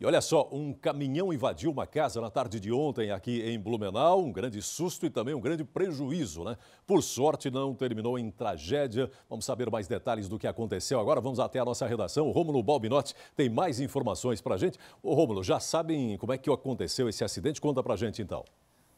E olha só, um caminhão invadiu uma casa na tarde de ontem aqui em Blumenau, um grande susto e também um grande prejuízo, né? Por sorte não terminou em tragédia. Vamos saber mais detalhes do que aconteceu. Agora vamos até a nossa redação. O Rômulo Balbinotti tem mais informações pra gente. Ô Rômulo, já sabem como é que aconteceu esse acidente? Conta pra gente então.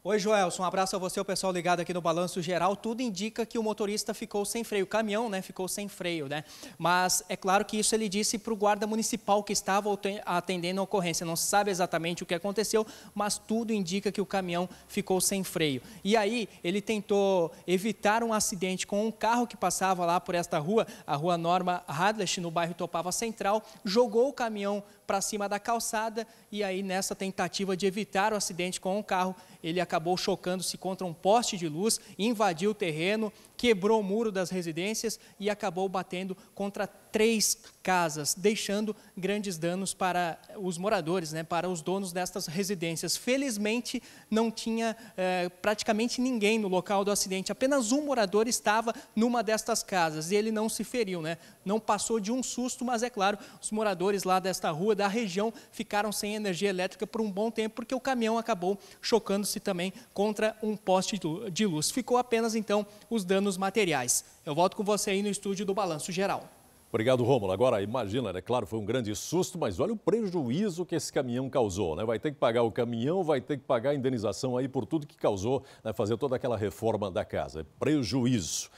Oi, Joelson. Um abraço a você, o pessoal ligado aqui no Balanço Geral. Tudo indica que o motorista ficou sem freio. O caminhão, né, ficou sem freio, né? Mas é claro que isso ele disse para o guarda municipal que estava atendendo a ocorrência. Não se sabe exatamente o que aconteceu, mas tudo indica que o caminhão ficou sem freio. E aí, ele tentou evitar um acidente com um carro que passava lá por esta rua, a rua Norma Hadlish, no bairro Topava Central, jogou o caminhão para cima da calçada e aí, nessa tentativa de evitar o acidente com o um carro, ele acabou acabou chocando-se contra um poste de luz, invadiu o terreno, quebrou o muro das residências e acabou batendo contra três casas, deixando grandes danos para os moradores, né, para os donos destas residências. Felizmente, não tinha eh, praticamente ninguém no local do acidente, apenas um morador estava numa destas casas e ele não se feriu, né? não passou de um susto, mas é claro, os moradores lá desta rua, da região, ficaram sem energia elétrica por um bom tempo, porque o caminhão acabou chocando-se também também contra um poste de luz. Ficou apenas então os danos materiais. Eu volto com você aí no estúdio do Balanço Geral. Obrigado, Rômulo. Agora, imagina, é né? Claro, foi um grande susto, mas olha o prejuízo que esse caminhão causou, né? Vai ter que pagar o caminhão, vai ter que pagar a indenização aí por tudo que causou, né? Fazer toda aquela reforma da casa. Prejuízo.